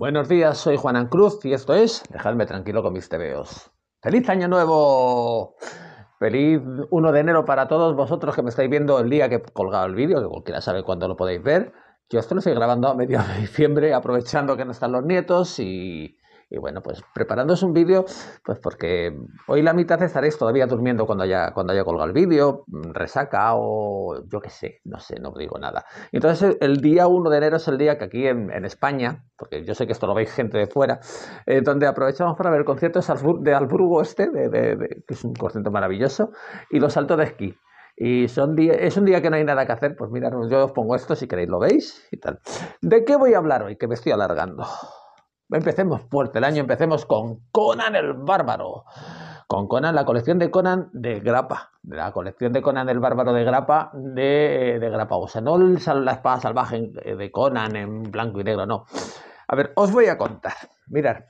Buenos días, soy Juan Cruz y esto es Dejadme tranquilo con mis tebeos. ¡Feliz año nuevo! Feliz 1 de enero para todos vosotros que me estáis viendo el día que he colgado el vídeo, que cualquiera sabe cuándo lo podéis ver. Yo esto lo estoy grabando a mediados de diciembre, aprovechando que no están los nietos y y bueno, pues preparándose un vídeo, pues porque hoy la mitad estaréis todavía durmiendo cuando haya, cuando haya colgado el vídeo, resaca o yo qué sé, no sé, no digo nada. Entonces el día 1 de enero es el día que aquí en, España, porque yo sé que esto lo veis gente de fuera, eh, donde aprovechamos para ver el concierto de Alburgo este, de, que es un concierto maravilloso, y los saltos de esquí. Y son es un día que no hay nada que hacer, pues mirad, yo os pongo esto si queréis, lo veis y tal. ¿De qué voy a hablar hoy? Que me estoy alargando empecemos fuerte el año, empecemos con Conan el Bárbaro. Con Conan, la colección de Conan de Grapa, la colección de Conan el Bárbaro de Grapa de, Grapa. O sea, no la espada salvaje eh, de Conan en blanco y negro, no. A ver, os voy a contar. Mirad,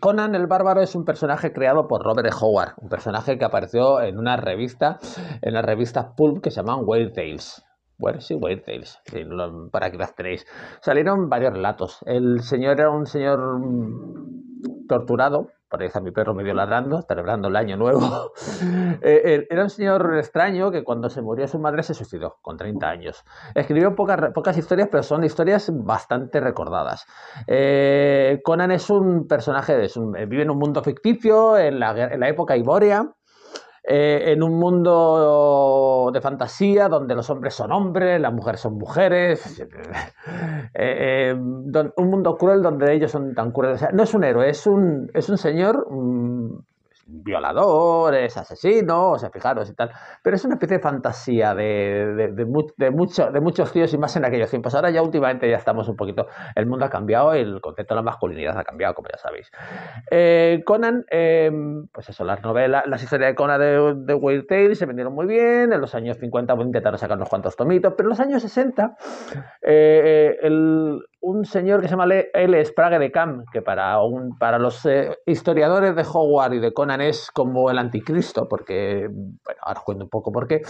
Conan el Bárbaro es un personaje creado por Robert Howard, un personaje que apareció en una revista, en la revista Pulp que se llaman Whale Tales. Where's y Tales, para que las tenéis. Salieron varios relatos. El señor era un señor mm, torturado, por ahí mi perro medio ladrando, celebrando el año nuevo. Eh, eh, era un señor extraño que cuando se murió su madre se suicidó, con 30 años. Escribió pocas, pocas historias, pero son historias bastante recordadas. Eh, Conan es un personaje, vive en un mundo ficticio, en la, en la época ibórea. Eh, en un mundo de fantasía donde los hombres son hombres, las mujeres son mujeres, eh, eh, un mundo cruel donde ellos son tan crueles. no es un héroe, es un, es un señor... Mm, violadores, asesinos, o fijaros y tal. Pero es una especie de fantasía de, de, de, mucho, de muchos tíos y más en aquellos tiempos. Ahora ya últimamente ya estamos un poquito, el mundo ha cambiado y el concepto de la masculinidad ha cambiado, como ya sabéis. Eh, Conan, eh, pues eso, las novelas, las historias de Conan de, de Weird se vendieron muy bien, en los años 50 pues intentaron sacar unos cuantos tomitos, pero en los años 60 eh, el, un señor que se llama L. Sprague de Camp, que para, un, para los eh, historiadores de Howard y de Conan es como el anticristo, porque, bueno, ahora cuento un poco por qué,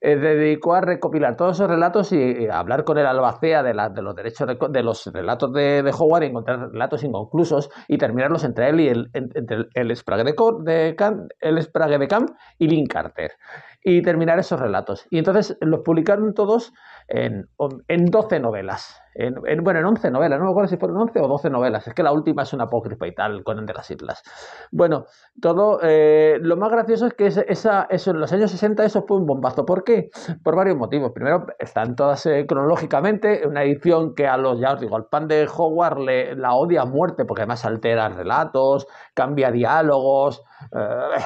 eh, dedicó a recopilar todos esos relatos y, hablar con el albacea de, los derechos de, los relatos de, de, Howard y encontrar relatos inconclusos y terminarlos entre él y el, entre el Sprague de, de Camp, el Sprague de Camp y Link Carter, y terminar esos relatos. Y entonces los publicaron todos en, en 12 novelas. En, bueno, en 11 novelas, no me acuerdo si fueron 11 o 12 novelas, es que la última es una apócrifa y tal, con el de las Islas. Bueno, todo, eh, lo más gracioso es que eso, en los años 60 eso fue un bombazo. ¿Por qué? Por varios motivos. Primero, están todas eh, cronológicamente, una edición que a los, ya os digo, al pan de Hogwarts le, la odia a muerte, porque además altera relatos, cambia diálogos. Eh,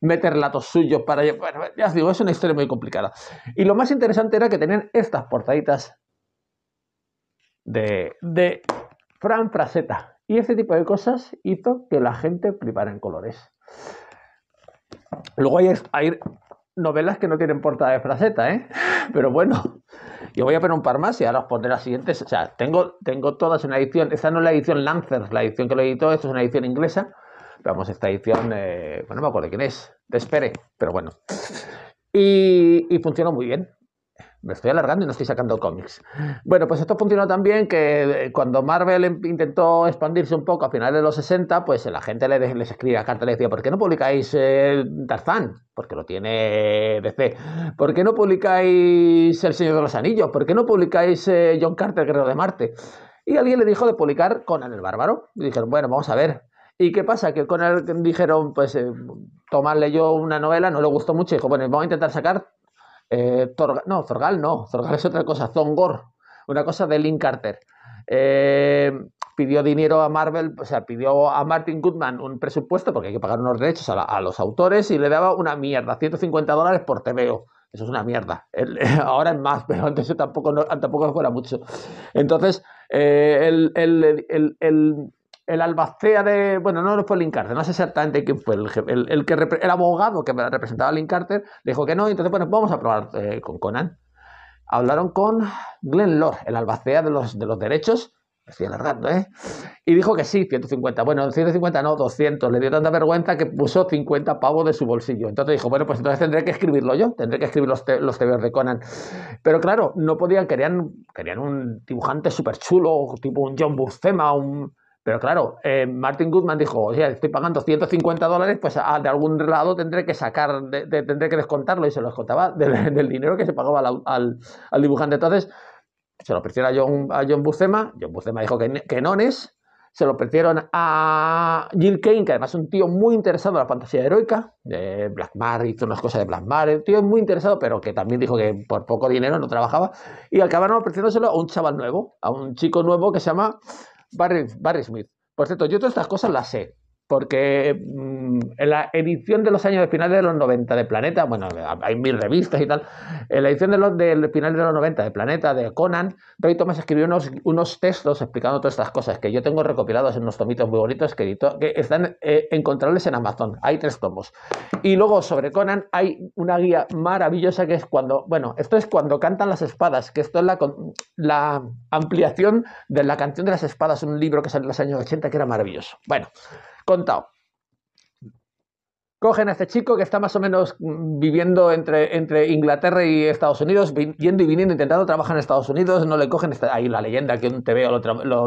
meter relatos suyos para... Bueno, ya os digo, es una historia muy complicada. Y lo más interesante era que tenían estas portaditas de, de Fran Fraseta. Y este tipo de cosas hizo que la gente prepara en colores. Luego hay, novelas que no tienen portada de fraseta, ¿eh? Pero bueno, yo voy a poner un par más y ahora os pondré las siguientes. O sea, tengo, tengo todas una edición. Esta no es la edición Lancers, la edición que lo editó, esto es una edición inglesa. Vamos, esta edición, eh, bueno, no me acuerdo quién es, espere, pero bueno. Y, funcionó muy bien, me estoy alargando y no estoy sacando cómics. Bueno, pues esto funcionó también que eh, cuando Marvel em, intentó expandirse un poco a finales de los 60, pues la gente les, les escribía cartas, les decía, ¿por qué no publicáis eh, Tarzán? Porque lo tiene DC. ¿Por qué no publicáis El Señor de los Anillos? ¿Por qué no publicáis eh, John Carter, Guerrero de Marte? Y alguien le dijo de publicar Conan el Bárbaro. Y dijeron, bueno, vamos a ver, ¿Y qué pasa? Que con él dijeron, pues eh, tomarle Tomás leyó una novela, no le gustó mucho, y dijo, bueno, vamos a intentar sacar eh, no, Zorgal no, Zorgal es otra cosa, Zongor, una cosa de Link Carter. Eh, pidió dinero a Marvel, o sea, pidió a Martin Goodman un presupuesto, porque hay que pagar unos derechos a, los autores, y le daba una mierda, 150 dólares por TVO. Eso es una mierda. ahora es más, pero antes tampoco, no, tampoco fuera mucho. Entonces, el, el albacea de. Bueno, no, fue fue Lincarter, no sé exactamente quién fue. El, el, que, el abogado que representaba a Lincarter le dijo que no, entonces, bueno, vamos a probar eh, con Conan. Hablaron con Glenn Lord, el albacea de los, de los derechos. estoy alargando, ¿eh? Y dijo que sí, 150. Bueno, 150 no, 200. Le dio tanta vergüenza que puso 50 pavos de su bolsillo. Entonces dijo, bueno, pues entonces tendré que escribirlo yo, tendré que escribir los, te de Conan. Pero claro, no podían, querían, querían un dibujante súper chulo, tipo un John Buscema, un, pero claro, eh, Martin Goodman dijo, o sea, estoy pagando 150 dólares, pues ah, de algún lado tendré que sacar, tendré que descontarlo y se lo descontaba del, dinero que se pagaba al, dibujante. Entonces, se lo ofrecieron a John, a John Buscema, John dijo que, que es. se lo ofrecieron a Jill Kane, que además es un tío muy interesado en la fantasía heroica, de Black Mar, hizo unas cosas de Black Mar, un tío muy interesado, pero que también dijo que por poco dinero no trabajaba, y acabaron ofreciéndoselo a un chaval nuevo, a un chico nuevo que se llama Barry, Barry Smith. Por cierto, yo todas estas cosas las sé porque mm, en la edición de los años de finales de los 90 de Planeta, bueno, hay mil revistas y tal, en la edición de los finales de los 90 de Planeta, de Conan, Roy Thomas escribió unos, textos explicando todas estas cosas que yo tengo recopilados en unos tomitos muy bonitos que, que están eh, encontrables en Amazon. Hay tres tomos. Y luego sobre Conan hay una guía maravillosa que es cuando, bueno, esto es cuando cantan las espadas, que esto es la, la ampliación de la canción de las espadas, un libro que salió en los años 80 que era maravilloso. Bueno contado. Cogen a este chico que está más o menos viviendo entre, entre Inglaterra y Estados Unidos, yendo y viniendo, intentando trabajar en Estados Unidos, no le cogen. Está ahí la leyenda que un TVO, lo,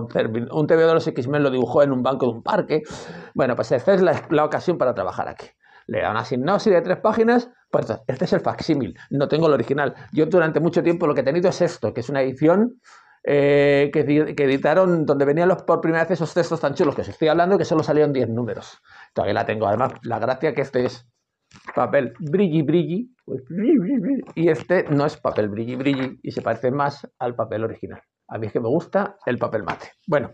un TVO de los X-Men lo dibujó en un banco de un parque. Bueno, pues esta es la, ocasión para trabajar aquí le da una sinopsis de tres páginas, pues este es el facsímil, no tengo el original. Yo durante mucho tiempo lo que he tenido es esto, que es una edición eh, que, editaron, donde venían los, por primera vez esos textos tan chulos que os estoy hablando, que solo salieron 10 números. Todavía la tengo. Además, la gracia que este es papel pues, brilli brilli, y este no es papel brilli brilli y se parece más al papel original. A mí es que me gusta el papel mate. Bueno.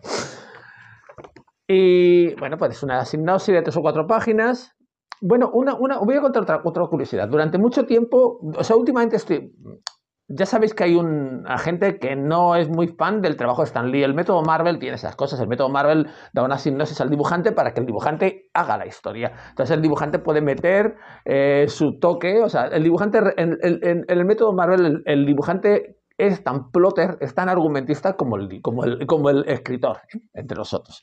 Y bueno, pues es una sinopsis de tres o cuatro páginas. Bueno, una, una, voy a contar otra, otra curiosidad. Durante mucho tiempo, o sea, últimamente estoy, ya sabéis que hay un agente que no es muy fan del trabajo de Stan Lee. El método Marvel tiene esas cosas. El método Marvel da una sinopsis al dibujante para que el dibujante haga la historia. Entonces el dibujante puede meter eh, su toque. O sea, el dibujante, en, el método Marvel, el, dibujante es tan plotter, es tan argumentista como el, como como el escritor, ¿eh? entre nosotros.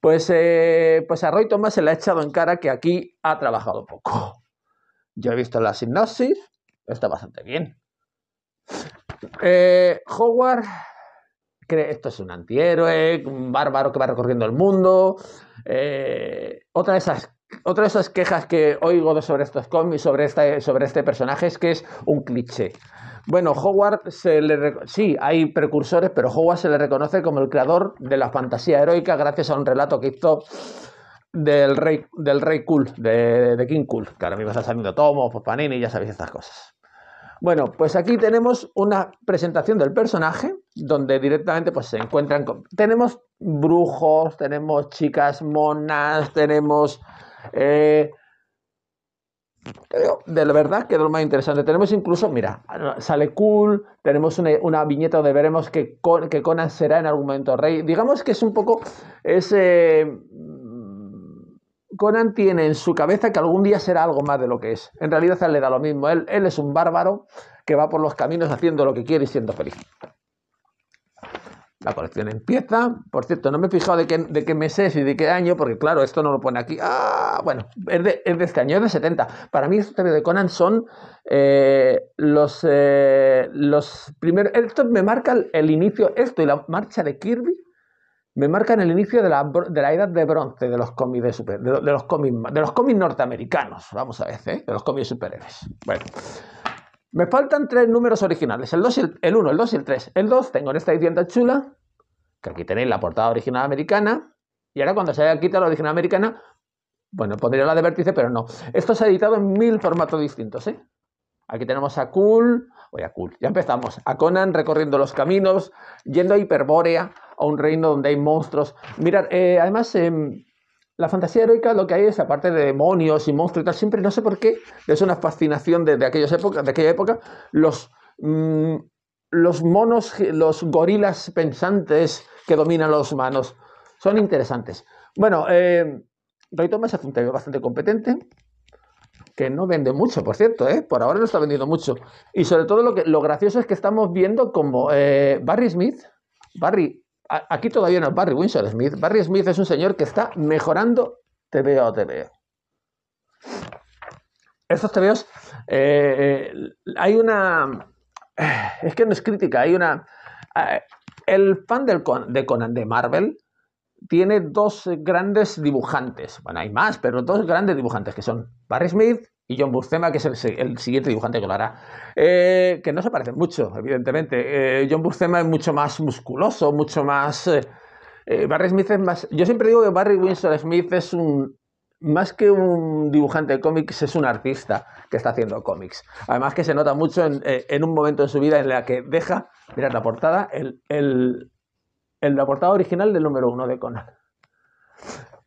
Pues, eh, pues a Roy Thomas se le ha echado en cara que aquí ha trabajado poco. Yo he visto la sinopsis, está bastante bien eh, Howard cree esto es un antihéroe, un bárbaro que va recorriendo el mundo. Eh, otra de esas otra de esas quejas que oigo sobre estos cómics, sobre este, sobre este personaje, es que es un cliché. Bueno, Howard se sí, hay precursores, pero Howard se le reconoce como el creador de la fantasía heroica gracias a un relato que hizo del rey, del rey cool, de, King Cool, que ahora mismo está saliendo Tomo, Panini, ya sabéis estas cosas. Bueno, pues aquí tenemos una presentación del personaje donde directamente pues, se encuentran con... Tenemos brujos, tenemos chicas monas, tenemos... Eh, de la verdad que lo más interesante. Tenemos incluso, mira, sale cool, tenemos una, viñeta donde veremos que, Conan será en algún momento rey. Digamos que es un poco ese Conan tiene en su cabeza que algún día será algo más de lo que es. En realidad a él le da lo mismo. Él, es un bárbaro que va por los caminos haciendo lo que quiere y siendo feliz. La colección empieza. Por cierto, no me he fijado de qué, de mes es y de qué año, porque claro, esto no lo pone aquí. Ah, bueno, es de, este año, es de 70. Para mí, estos de Conan son eh, los, eh, los primeros. Esto me marca el inicio, esto y la marcha de Kirby me marcan el inicio de la, edad de bronce de los cómics de de, los cómics de los cómics norteamericanos, vamos a ver, ¿eh? de los cómics superhéroes. Bueno, me faltan tres números originales, el el 1, el 2 y el 3. El 2 tengo en esta tan chula, que aquí tenéis la portada original americana, y ahora cuando se haya quitado la original americana, bueno, pondría la de vértice, pero no. Esto se ha editado en mil formatos distintos, ¿eh? Aquí tenemos a Cool, oye, a Cool, ya empezamos, a Conan recorriendo los caminos, yendo a Hiperbórea, a un reino donde hay monstruos. Mirad, eh, además, en em, la fantasía heroica lo que hay es, aparte de demonios y monstruos y tal, siempre, no sé por qué, es una fascinación de, aquellas épocas, de aquella época, los, mm, los monos, los gorilas pensantes que dominan los humanos. Son interesantes. Bueno, eh, Roy Thomas es un bastante competente, que no vende mucho, por cierto, ¿eh? por ahora no está vendiendo mucho. Y sobre todo lo, que, lo gracioso es que estamos viendo como eh, Barry Smith, Barry Aquí todavía no es Barry Winsor Smith. Barry Smith es un señor que está mejorando TVO TVO. Estos TVOs, eh, eh, hay una... Eh, es que no es crítica, hay una... el fan de Conan de Marvel tiene dos grandes dibujantes. Bueno, hay más, pero dos grandes dibujantes que son Barry Smith y John Buscema, que es el, siguiente dibujante que lo hará, eh, que no se parece mucho, evidentemente. Eh, John Buscema es mucho más musculoso, mucho más... Eh, Barry Smith es más... Yo siempre digo que Barry Winsor Smith es un... Más que un dibujante de cómics, es un artista que está haciendo cómics. Además que se nota mucho en, un momento de su vida en la que deja, mirad la portada, el, el, la portada original del número uno de Conan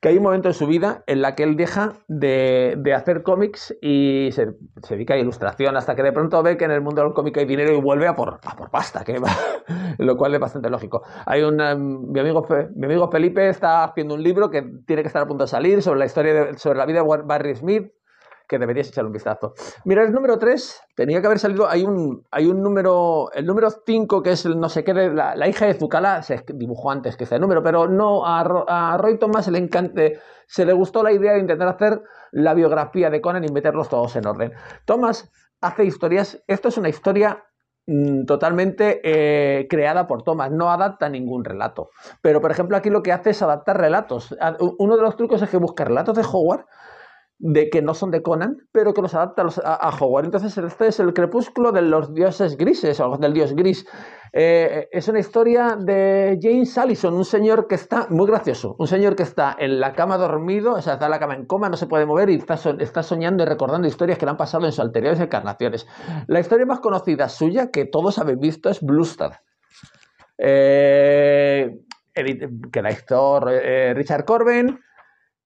que hay un momento en su vida en la que él deja de, hacer cómics y se, dedica a ilustración hasta que de pronto ve que en el mundo del cómic hay dinero y vuelve a por, a por pasta, que lo cual es bastante lógico. Hay un, mi, amigo, mi amigo Felipe está haciendo un libro que tiene que estar a punto de salir sobre la historia sobre la vida de Barry Smith, que deberías echar un vistazo. Mira, el número 3 tenía que haber salido, hay un, hay un número, el número 5 que es el no sé qué, la, hija de Zucala se dibujó antes que ese número, pero no, a, Roy Thomas le, encante, se le gustó la idea de intentar hacer la biografía de Conan y meterlos todos en orden. Thomas hace historias, esto es una historia mm, totalmente eh, creada por Thomas, no adapta ningún relato. Pero, por ejemplo, aquí lo que hace es adaptar relatos. Uno de los trucos es que busca relatos de Howard de que no son de Conan, pero que los adapta a, a Entonces, este es el crepúsculo de los dioses grises, o del dios gris. Eh, es una historia de James Allison, un señor que está, muy gracioso, un señor que está en la cama dormido, o sea, está en la cama en coma, no se puede mover y está, soñando y recordando historias que le han pasado en sus anteriores encarnaciones. La historia más conocida suya, que todos habéis visto, es Bluster. Eh, que la historia eh, Richard Corbin,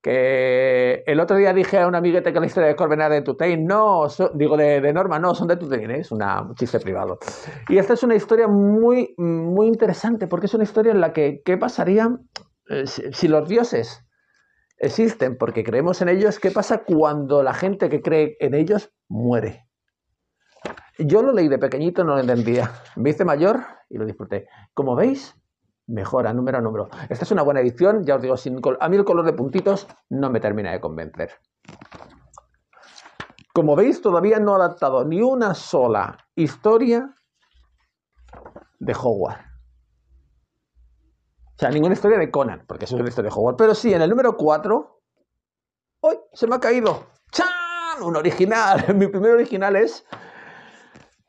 que el otro día dije a un amiguete que la historia de Corben de Tutein, no, digo de, Norma, no, son de Tutein, ¿eh? es una, un chiste privado. Y esta es una historia muy, muy interesante, porque es una historia en la que, ¿qué pasaría eh, si, si los dioses existen porque creemos en ellos, ¿qué pasa cuando la gente que cree en ellos muere? Yo lo leí de pequeñito, no lo entendía. Me hice mayor y lo disfruté. Como veis, Mejora número a número. Esta es una buena edición, ya os digo, a mí el color de puntitos no me termina de convencer. Como veis, todavía no ha adaptado ni una sola historia de Hogwarts. O sea, ninguna historia de Conan, porque eso es una historia de Hogwarts. Pero sí, en el número 4... ¡Uy! Se me ha caído. ¡Chan! Un original. Mi primer original es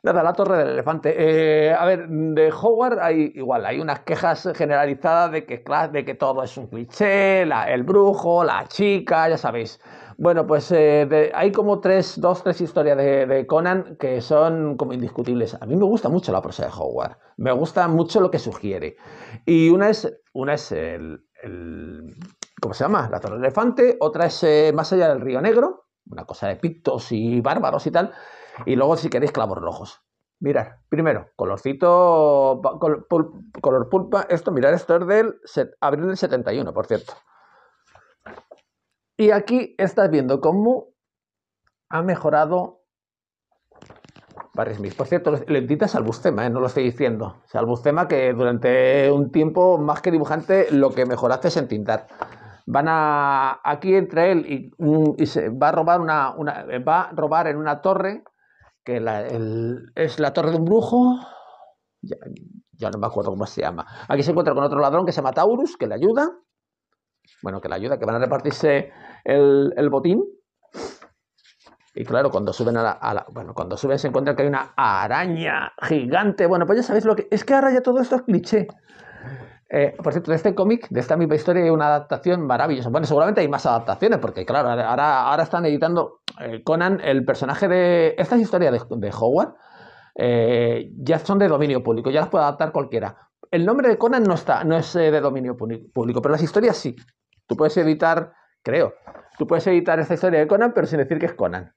Nada, la torre del elefante. Eh, a ver, de Howard hay igual, hay unas quejas generalizadas de que, de que todo es un cliché, el brujo, la chica, ya sabéis. Bueno, pues eh, hay como tres, dos, tres historias de, Conan que son como indiscutibles. A mí me gusta mucho la prosa de Howard. Me gusta mucho lo que sugiere. Y una es, una es el, ¿cómo se llama? La Torre del Elefante. Otra es eh, Más allá del Río Negro, una cosa de pictos y bárbaros y tal. Y luego, si queréis, clavos rojos. Mirad, primero, colorcito, color, pulpa. Esto, mirad, esto es del abril del 71, por cierto. Y aquí estás viendo cómo ha mejorado Barry Smith. Por cierto, le editas al Bustema, ¿eh? no lo estoy diciendo. O que durante un tiempo, más que dibujante, lo que mejoraste es entintar. Van a aquí entre él y, se va a robar una, va a robar en una torre que es la torre de un brujo, ya, no me acuerdo cómo se llama. Aquí se encuentra con otro ladrón que se llama Taurus, que le ayuda, bueno, que le ayuda, que van a repartirse el, botín. Y claro, cuando suben a la, Bueno, cuando suben se encuentran que hay una araña gigante. Bueno, pues ya sabéis lo que... Es que ahora ya todo esto es cliché. Eh, por cierto, de este cómic, de esta misma historia, hay una adaptación maravillosa. Bueno, seguramente hay más adaptaciones, porque claro, ahora, ahora están editando eh, Conan, el personaje de estas historias de, Howard, eh, ya son de dominio público, ya las puede adaptar cualquiera. El nombre de Conan no está, no es eh, de dominio público, pero las historias sí. Tú puedes editar, creo, tú puedes editar esta historia de Conan, pero sin decir que es Conan.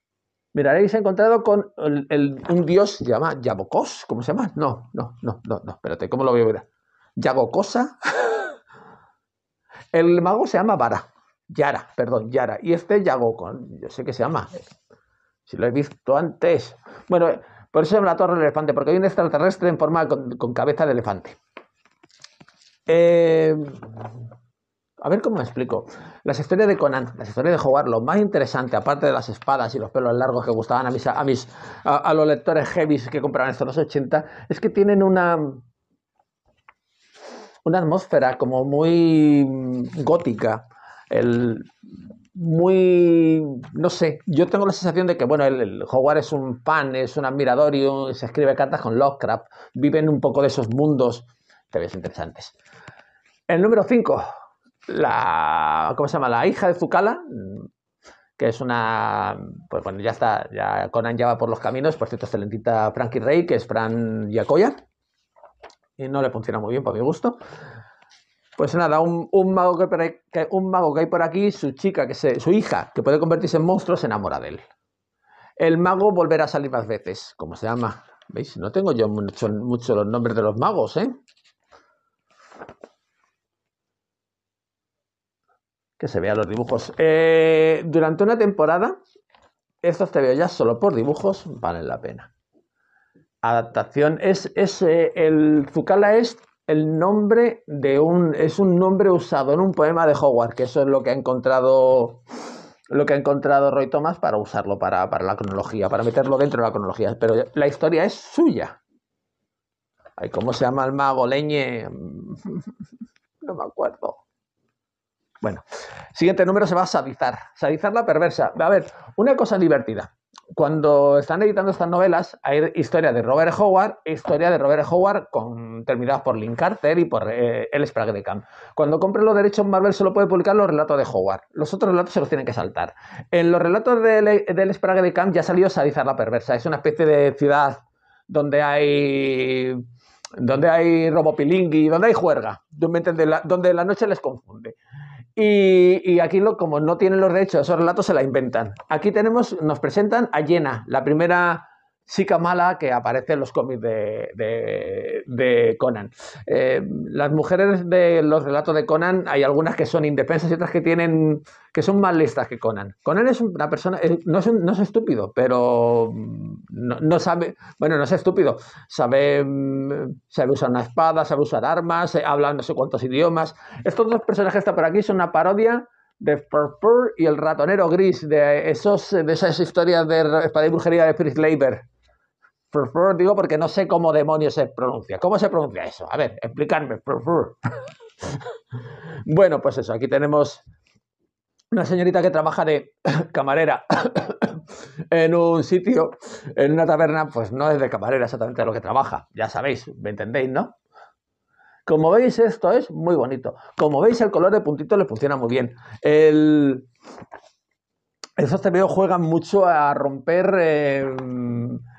Miraréis encontrado con un dios llama Yabokos, ¿cómo se llama? No, no, no, no, no, espérate, ¿cómo lo voy a ver? Yabokosa. el mago se llama Bara. Yara, perdón, Yara. Y este Yago, yo sé que se llama. Si lo he visto antes. Bueno, eh, por eso es la torre del elefante, porque hay un extraterrestre en forma con, cabeza de elefante. Eh, a ver cómo me explico. Las historias de Conan, las historias de jugar, lo más interesante, aparte de las espadas y los pelos largos que gustaban a mis, a, mis, a, los lectores heavies que compraban estos los 80, es que tienen una, una atmósfera como muy gótica el muy, no sé, yo tengo la sensación de que, bueno, el, es un fan, es un admirador y se escribe cartas con Lovecraft, viven un poco de esos mundos, te ves interesantes. El número 5, la, ¿cómo se llama? La hija de Zucala que es una, pues bueno, ya está, ya Conan ya va por los caminos, por cierto, excelentita Frankie Rey, que es Fran Yacoya, y no le funciona muy bien para mi gusto. Pues nada, un, mago que, un mago que hay por aquí, su chica, que su hija, que puede convertirse en monstruo, se enamora de él. El mago volverá a salir más veces, como se llama. ¿Veis? No tengo yo mucho, los nombres de los magos, ¿eh? Que se vean los dibujos. Eh, durante una temporada, estos te veo ya solo por dibujos valen la pena. Adaptación es, eh, el Zucala es el nombre de un. es un nombre usado en un poema de Howard, que eso es lo que ha encontrado. Lo que ha encontrado Roy Thomas para usarlo para, la cronología, para meterlo dentro de la cronología. Pero la historia es suya. Ay, ¿Cómo se llama el mago leñe? No me acuerdo. Bueno, siguiente número se va a Sadizar. Sadizar la perversa. A ver, una cosa divertida cuando están editando estas novelas, hay historia de Robert Howard historia de Robert Howard con, por Link Carter y por eh, El Sprague de Camp. Cuando compren los derechos, Marvel solo puede publicar los relatos de Howard. Los otros relatos se los tienen que saltar. En los relatos del de, Sprague de Camp ya salió Sadizar la Perversa. Es una especie de ciudad donde hay donde hay robopilingui, donde hay juerga, donde donde la noche les confunde. Y, aquí, lo, como no tienen los derechos a esos relatos, se la inventan. Aquí tenemos, nos presentan a Yena, la primera chica mala que aparece en los cómics de, de Conan. Eh, las mujeres de los relatos de Conan, hay algunas que son indefensas y otras que tienen que son más listas que Conan. Conan es una persona, no es, estúpido, pero mm, no, sabe, bueno, no es estúpido, sabe, mm, sabe usar una espada, sabe usar armas, eh, habla no sé cuántos idiomas. Estos dos personajes que están por aquí son una parodia de Purple y el ratonero gris, de, esos, de esas historias de espada y brujería de Fritz Leiber digo porque no sé cómo demonios se pronuncia. ¿Cómo se pronuncia eso? A ver, explicarme. bueno, pues eso, aquí tenemos una señorita que trabaja de camarera en un sitio, en una taberna, pues no es de camarera exactamente lo que trabaja, ya sabéis, ¿me entendéis, no? Como veis, esto es muy bonito. Como veis, el color de puntito le funciona muy bien. El... Esos TVO juegan mucho a romper eh,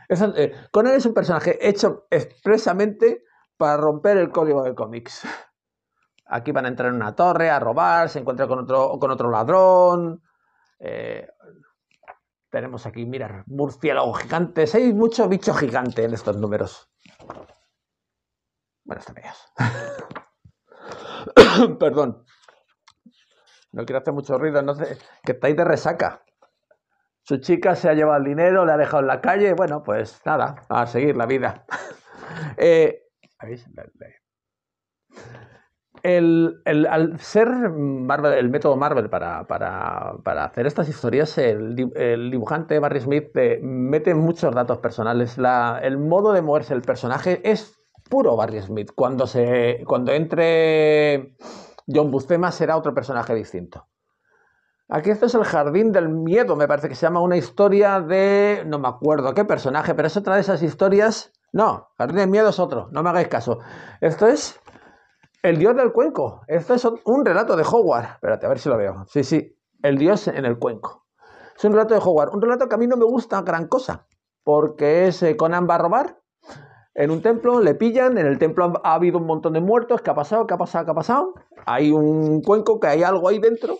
eh, con él es un personaje hecho expresamente para romper el código de cómics. Aquí van a entrar en una torre, a robar, se encuentra con otro, con otro ladrón. Eh, tenemos aquí, mirar, murciélago gigante. Hay mucho bicho gigante en estos números. Bueno, está Perdón. No quiero hacer mucho ruido, no sé, que estáis de resaca. Su chica se ha llevado el dinero, le ha dejado en la calle. Bueno, pues nada, a seguir la vida. Eh, el, al ser el método Marvel para, hacer estas historias, el, dibujante Barry Smith eh, mete muchos datos personales. el modo de moverse el personaje es puro Barry Smith. Cuando, se, cuando entre John Buscema será otro personaje distinto. Aquí esto es el Jardín del Miedo, me parece que se llama una historia de... no me acuerdo qué personaje, pero es otra de esas historias... No, Jardín del Miedo es otro, no me hagáis caso. Esto es El Dios del Cuenco. Esto es un relato de Howard. Espérate, a ver si lo veo. Sí, sí, El Dios en el Cuenco. Es un relato de Howard, un relato que a mí no me gusta gran cosa, porque es Conan va a robar en un templo, le pillan, en el templo ha habido un montón de muertos, ¿qué ha pasado? ¿Qué ha pasado? ¿Qué ha pasado? Hay un cuenco que hay algo ahí dentro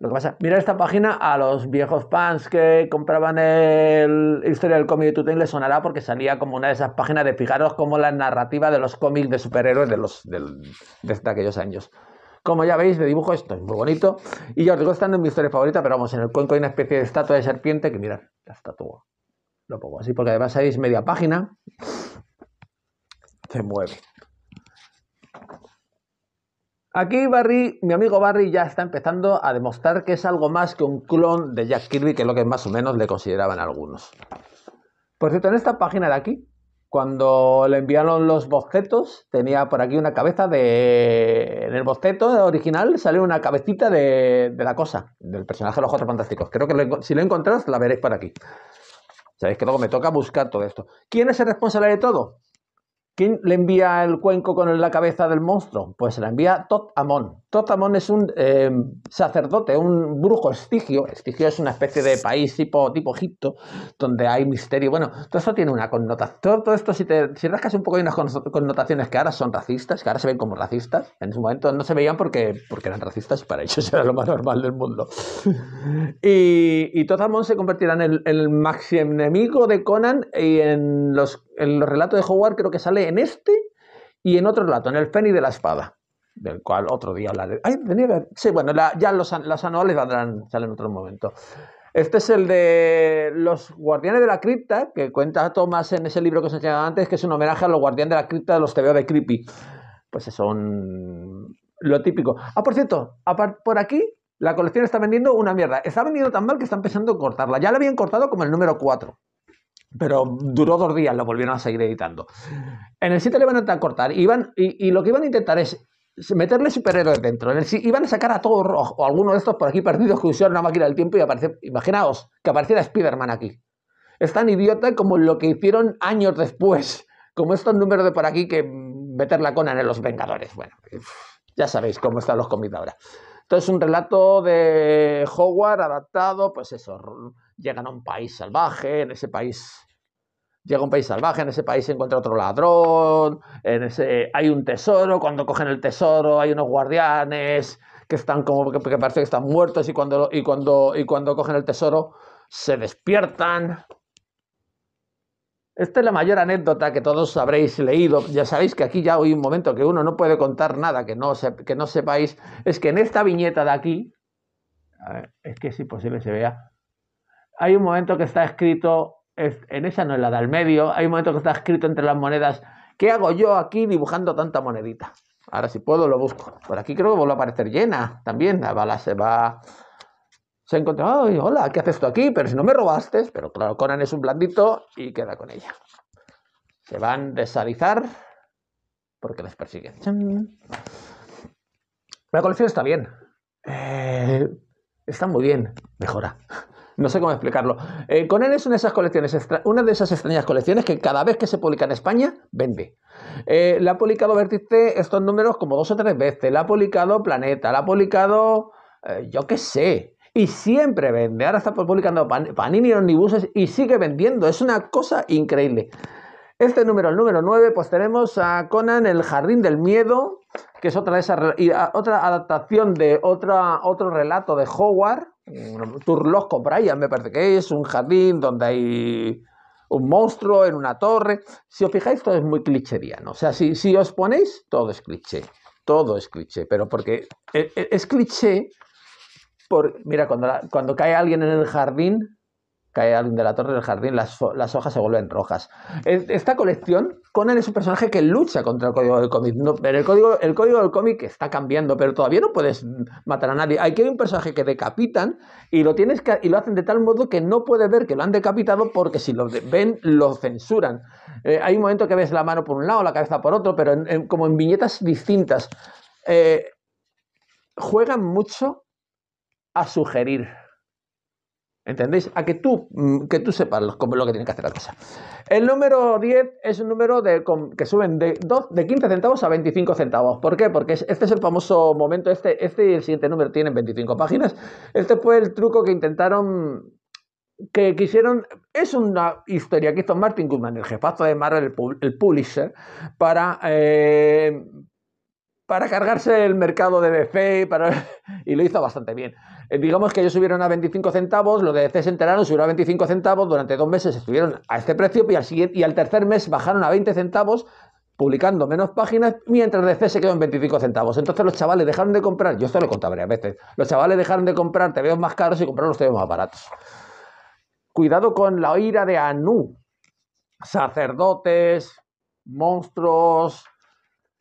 lo que pasa, mira esta página a los viejos fans que compraban el Historia del cómic de Tutain les sonará porque salía como una de esas páginas de fijaros como la narrativa de los cómics de superhéroes de los de, este, aquellos años. Como ya veis, de dibujo esto es muy bonito. Y yo os digo, estando en mi historia favorita, pero vamos, en el cuenco hay una especie de estatua de serpiente que mirad, la estatua. Lo pongo así porque además sabéis media página. Se mueve. Aquí Barry, mi amigo Barry ya está empezando a demostrar que es algo más que un clon de Jack Kirby, que es lo que más o menos le consideraban algunos. Por cierto, en esta página de aquí, cuando le enviaron los bocetos, tenía por aquí una cabeza de... En el boceto original salió una cabecita de, la cosa, del personaje de los otros Fantásticos. Creo que si lo encontráis, la veréis por aquí. Sabéis que luego me toca buscar todo esto. ¿Quién es el responsable de todo? ¿Quién le envía el cuenco con la cabeza del monstruo? Pues se la envía Tot Amon. Totamón es un eh, sacerdote, un brujo estigio. Estigio es una especie de país tipo, tipo Egipto, donde hay misterio. Bueno, todo esto tiene una connotación. Todo, esto, si, te, si rascas un poco, hay unas connotaciones que ahora son racistas, que ahora se ven como racistas. En su momento no se veían porque, porque eran racistas y para ellos era lo más normal del mundo. y, y se convertirá en el, máximo enemigo de Conan y en los, en los relatos de Howard creo que sale en este y en otro relato, en el Fénix de la Espada del cual otro día hablaré. Ay, tenía Sí, bueno, ya los, las anuales salen en otro momento. Este es el de Los Guardianes de la Cripta, que cuenta Tomás en ese libro que os enseñaba antes, que es un homenaje a los Guardianes de la Cripta de los TVO de Creepy. Pues eso son lo típico. Ah, por cierto, por aquí la colección está vendiendo una mierda. Está vendiendo tan mal que están empezando a cortarla. Ya la habían cortado como el número 4. Pero duró dos días, lo volvieron a seguir editando. En el 7 le van a cortar. Y, y lo que iban a intentar es meterle superhéroes dentro. Si iban a sacar a todos o alguno de estos por aquí perdidos que usaron una máquina del tiempo y aparece, imaginaos que apareciera Spider-Man aquí. Es tan idiota como lo que hicieron años después, como estos números de por aquí que meter la cona en los Vengadores. Bueno, ya sabéis cómo están los cómics ahora. Entonces, un relato de Hogwarts adaptado, pues eso, llegan a un país salvaje, en ese país llega un país salvaje, en ese país se encuentra otro ladrón, en ese, eh, hay un tesoro, cuando cogen el tesoro hay unos guardianes que están como que, parece que están muertos y cuando, y cuando, y cuando cogen el tesoro se despiertan. Esta es la mayor anécdota que todos habréis leído. Ya sabéis que aquí ya hay un momento que uno no puede contar nada que no, que no sepáis. Es que en esta viñeta de aquí, es que es imposible que se vea, hay un momento que está escrito en esa no es la del medio, hay un momento que está escrito entre las monedas, ¿qué hago yo aquí dibujando tanta monedita? Ahora si puedo lo busco. Por aquí creo que vuelve a aparecer llena también. La bala se va... Se ha encontrado, Ay, hola, ¿qué haces tú aquí? Pero si no me robaste, pero claro, Conan es un blandito y queda con ella. Se van a desalizar porque les persiguen. La colección está bien. Eh, está muy bien. Mejora no sé cómo explicarlo. Eh, Conan es una de esas colecciones, una de esas extrañas colecciones que cada vez que se publica en España, vende. Le eh, la ha publicado Vertice estos números como dos o tres veces, la ha publicado Planeta, la ha publicado, eh, yo qué sé, y siempre vende. Ahora está publicando Panini Panini Omnibuses y sigue vendiendo. Es una cosa increíble. Este número, el número 9, pues tenemos a Conan el Jardín del Miedo, que es otra, de otra adaptación de otra, otro relato de Howard. Turlosco Brian, me parece que es, un jardín donde hay un monstruo en una torre. Si os fijáis, todo es muy clicheriano. O sea, si, os ponéis, todo es cliché. Todo es cliché, pero porque e, e, es, cliché. Por, mira, cuando cae alguien en el jardín, cae alguien de la torre del jardín, las, hojas se vuelven rojas. Esta colección, Conan es un personaje que lucha contra el código del cómic. pero el código, el código del cómic está cambiando, pero todavía no puedes matar a nadie. que hay un personaje que decapitan y lo, tienes que, y lo hacen de tal modo que no puede ver que lo han decapitado porque si lo ven, lo censuran. Eh, hay un momento que ves la mano por un lado, la cabeza por otro, pero como en viñetas distintas. Eh, juegan mucho a sugerir ¿Entendéis? A que tú, mm, que tú sepas lo, lo que tiene que hacer la casa. El número 10 es un número de, que suben de, de 15 centavos a 25 centavos. ¿Por qué? Porque este es el famoso momento, este, este y el siguiente número tienen 25 páginas. Este fue el truco que intentaron que quisieron, es una historia que hizo Martin Goodman, el jefazo de Marvel, el, publisher, para, eh, para cargarse el mercado de BFE para... y lo hizo bastante bien. Eh, digamos que ellos subieron a 25 centavos, los de DC e se enteraron, subieron a 25 centavos, durante dos meses estuvieron a este precio y al, y al tercer mes bajaron a 20 centavos, publicando menos páginas, mientras DC e se quedó en 25 centavos. Entonces los chavales dejaron de comprar, yo esto lo contaba a varias veces, los chavales dejaron de comprar veo más caros y compraron los TVOs más baratos. Cuidado con la ira de Anu. Sacerdotes, monstruos,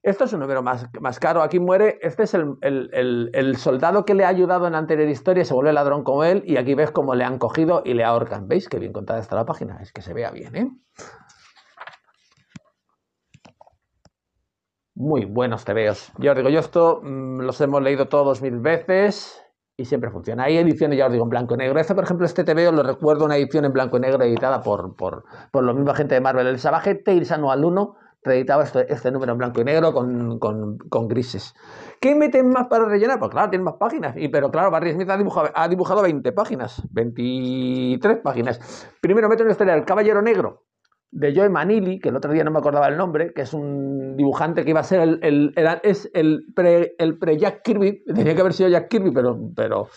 esto es un número más, más caro. Aquí muere, este es el, soldado que le ha ayudado en la anterior historia, se vuelve ladrón con él, y aquí ves cómo le han cogido y le ahorcan. ¿Veis qué bien contada está la página? Es que se vea bien, ¿eh? Muy buenos tebeos. Ya os digo, yo esto mm, los hemos leído todos mil veces y siempre funciona. Hay ediciones, ya os digo, en blanco y negro. Este, por ejemplo, este TVO lo recuerdo, una edición en blanco y negro editada por, por, por la misma gente de Marvel. El Salvaje Tales Anual 1 reeditaba este, este, número en blanco y negro con, grises. ¿Qué meten más para rellenar? Pues claro, tienen más páginas. Y, pero claro, Barry Smith ha dibujado, ha dibujado 20 páginas, 23 páginas. Primero meten una historia el Caballero Negro, de Joe Manili, que el otro día no me acordaba el nombre, que es un dibujante que iba a ser el, el, es el pre, el pre Jack Kirby, tenía que haber sido Jack Kirby, pero, pero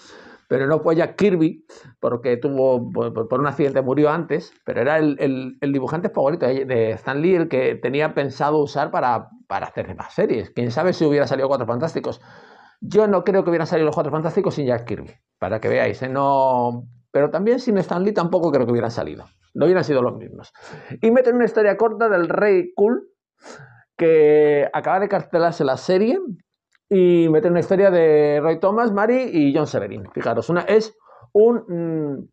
pero no fue Jack Kirby, porque tuvo, por, un accidente murió antes, pero era el, dibujante favorito de Stan Lee, el que tenía pensado usar para, hacer más series. Quién sabe si hubiera salido Cuatro Fantásticos. Yo no creo que hubieran salido los Cuatro Fantásticos sin Jack Kirby, para que veáis, ¿eh? no... Pero también sin Stan Lee tampoco creo que hubieran salido. No hubieran sido los mismos. Y meten una historia corta del Rey Cool, que acaba de cartelarse la serie, y meten una historia de Roy Thomas, Mary y John Severin. Fijaros, una, es un, mm,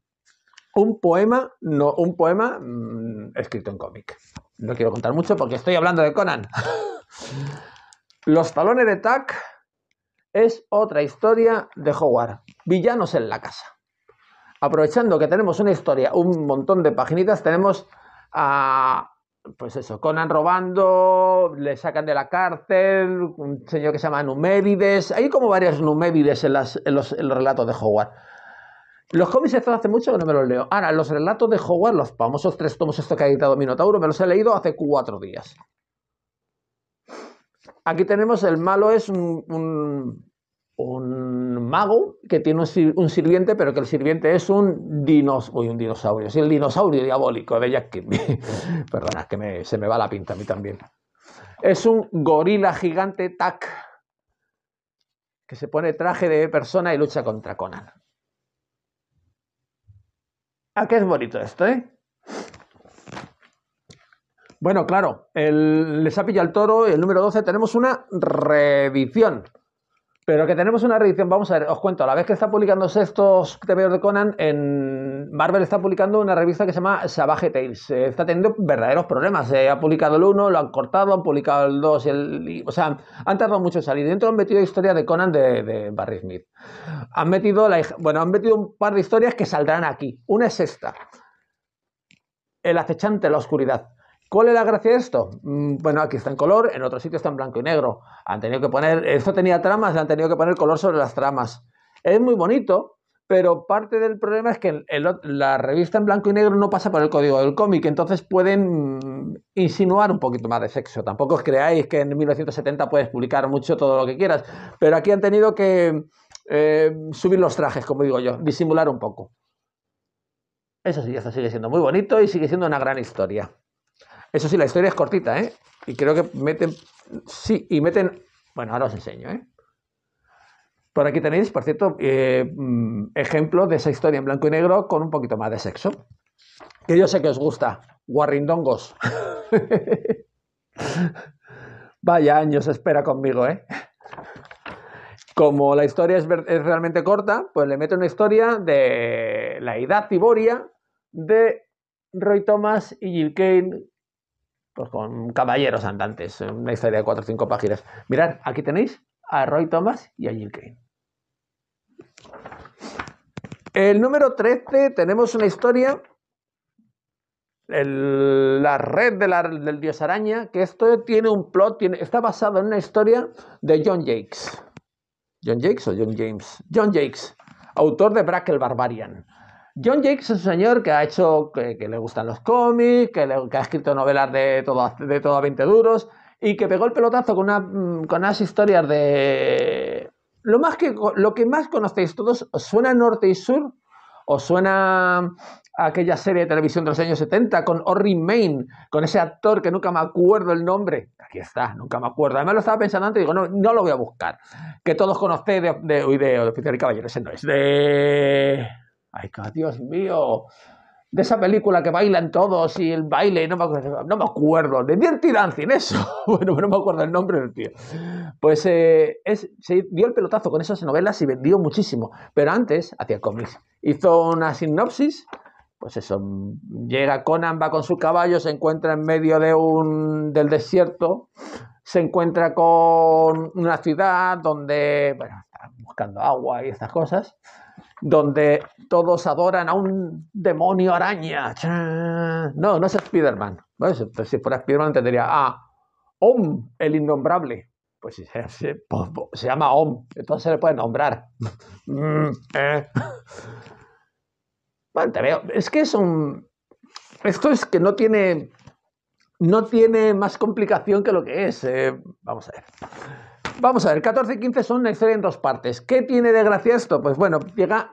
un poema, no, un poema mm, escrito en cómic. No quiero contar mucho porque estoy hablando de Conan. Los talones de Tac es otra historia de Howard. Villanos en la casa. Aprovechando que tenemos una historia, un montón de paginitas, tenemos a pues eso, Conan robando, le sacan de la cárcel, un señor que se llama Numévides, hay como varias Numévides en, los, relatos de Howard. Los cómics estos hace mucho que no me los leo. Ahora, los relatos de Howard, los famosos tres tomos estos que ha editado Minotauro, me los he leído hace cuatro días. Aquí tenemos el malo es un un mago que tiene un, sirviente, pero que el sirviente es un, dinos Uy, un dinosaurio, es el dinosaurio diabólico de Jack Kirby. Perdona, es que se me va la pinta a mí también. Es un gorila gigante tac que se pone traje de persona y lucha contra Conan. Ah, qué es bonito esto, eh? Bueno, claro, el, les ha pillado el toro, el número 12, tenemos una revisión. Pero que tenemos una reedición, vamos a ver, os cuento, a la vez que está publicando estos TV de Conan, en Marvel está publicando una revista que se llama Savage Tales. Eh, está teniendo verdaderos problemas. Eh, ha publicado el 1, lo han cortado, han publicado el 2 el... o sea, han tardado mucho en salir. Dentro han metido historia de Conan de, de, Barry Smith. Han metido, la, bueno, han metido un par de historias que saldrán aquí. Una es esta. El acechante, la oscuridad. ¿Cuál es la gracia de esto? Mm, bueno, aquí está en color, en otro sitio está en blanco y negro. Han tenido que poner, esto tenía tramas, le han tenido que poner color sobre las tramas. Es muy bonito, pero parte del problema es que la revista en blanco y negro no pasa por el código del cómic, entonces pueden mm, insinuar un poquito más de sexo. Tampoco os creáis que en 1970 puedes publicar mucho todo lo que quieras, pero aquí han tenido que eh, subir los trajes, como digo yo, disimular un poco. Eso sí, esto sigue siendo muy bonito y sigue siendo una gran historia. Eso sí, la historia es cortita, ¿eh? Y creo que meten. Sí, y meten. Bueno, ahora os enseño, ¿eh? Por aquí tenéis, por cierto, eh, mm, ejemplo de esa historia en blanco y negro con un poquito más de sexo. Que yo sé que os gusta. Warringdongos. Vaya años espera conmigo, ¿eh? Como la historia es, realmente corta, pues le meto una historia de la edad tiboria de Roy Thomas y Jill Kane pues, con caballeros andantes, eh, una historia de 4 o 5 páginas. Mirad, aquí tenéis a Roy Thomas y a Jill Kane. El número 13 tenemos una historia, la red del dios araña, que esto tiene un plot, está basado en una historia de John Jakes. John Jakes o John James. John Jakes, autor de Brack Barbarian. John Jakes es un señor que ha hecho, que, le gustan los cómics, que, ha escrito novelas de todo, de todo a 20 duros y que pegó el pelotazo con, mm, con unas historias de... Lo, más que, lo que más conocéis todos, ¿os suena Norte y Sur? ¿Os suena aquella serie de televisión de los años 70 con Orry Main, con ese actor que nunca me acuerdo el nombre? Aquí está, nunca me acuerdo. Además lo estaba pensando antes y digo, no, no lo voy a buscar. Que todos conocéis de, de, uy, de, Oficial Caballero, ese no es. De... Ay, Dios mío. De esa película que bailan todos y el baile, no me acuerdo, no me acuerdo de Dirty Dancing, eso. Bueno, no me acuerdo el nombre del tío. Pues eh, se dio el pelotazo con esas novelas y vendió muchísimo. Pero antes hacía cómics. Hizo una sinopsis pues eso, llega Conan, va con su caballo, se encuentra en medio de un, del desierto, se encuentra con una ciudad donde, bueno, está buscando agua y estas cosas, donde todos adoran a un demonio araña. No, no es Spider-Man. Pues, pues, si fuera Spider-Man a ah, Om, el innombrable. Pues si se, llama Om, entonces se le puede nombrar. Mm, eh. bueno, te veo. Es que es un... Esto es que no tiene... No tiene más complicación que lo que es. Eh. vamos a ver. Vamos a ver, 14 y 15 son una historia en dos partes. ¿Qué tiene de gracia esto? Pues bueno,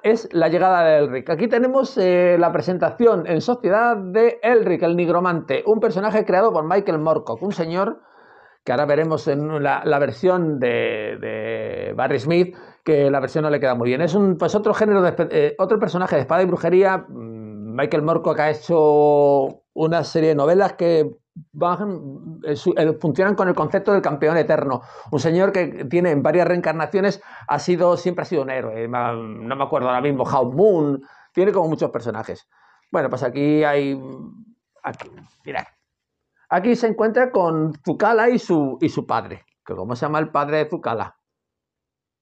es la llegada de Elric. Aquí tenemos eh, la presentación en sociedad de Elric, el nigromante, un personaje creado por Michael Morcock, un señor que ahora veremos en la, versión de, Barry Smith, que la versión no le queda muy bien. Es un, pues otro género, de, eh, otro personaje de espada y brujería. Mm, Michael Morcock ha hecho una serie de novelas que eh, eh, funcionan con el concepto del campeón eterno. Un señor que tiene en varias reencarnaciones ha sido, siempre ha sido un héroe. No me acuerdo ahora mismo, How Moon. Tiene como muchos personajes. Bueno, pues aquí hay. Aquí, Aquí se encuentra con Zucala y su, y su padre. ¿Cómo se llama el padre de Zucala?